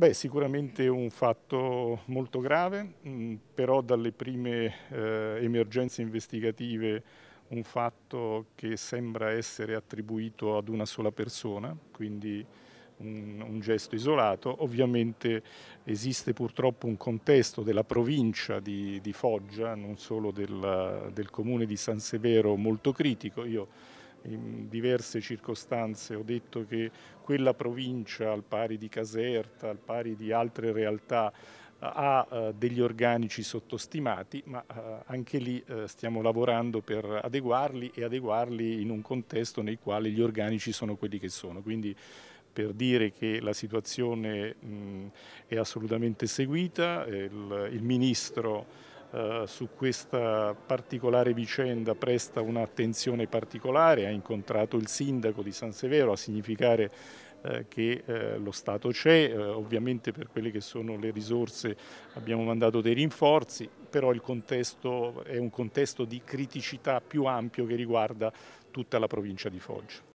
Beh, sicuramente un fatto molto grave, mh, mm, però dalle prime eh, emergenze investigative un fatto che sembra essere attribuito ad una sola persona, quindi un, un, gesto isolato. Ovviamente esiste purtroppo un contesto della provincia di, di Foggia, non solo del, del comune di San Severo, molto critico. Io in diverse circostanze ho detto che quella provincia, al pari di Caserta, al pari di altre realtà, ha eh, degli organici sottostimati, ma eh, anche lì eh, stiamo lavorando per adeguarli e adeguarli in un contesto nel quale gli organici sono quelli che sono. Quindi per dire che la situazione è assolutamente seguita, il, Ministro eh, su questa particolare vicenda presta un'attenzione particolare, ha incontrato il sindaco di San Severo a significare eh, che eh, lo Stato c'è, ovviamente per quelle che sono le risorse abbiamo mandato dei rinforzi, però il contesto è un contesto di criticità più ampio che riguarda tutta la provincia di Foggia.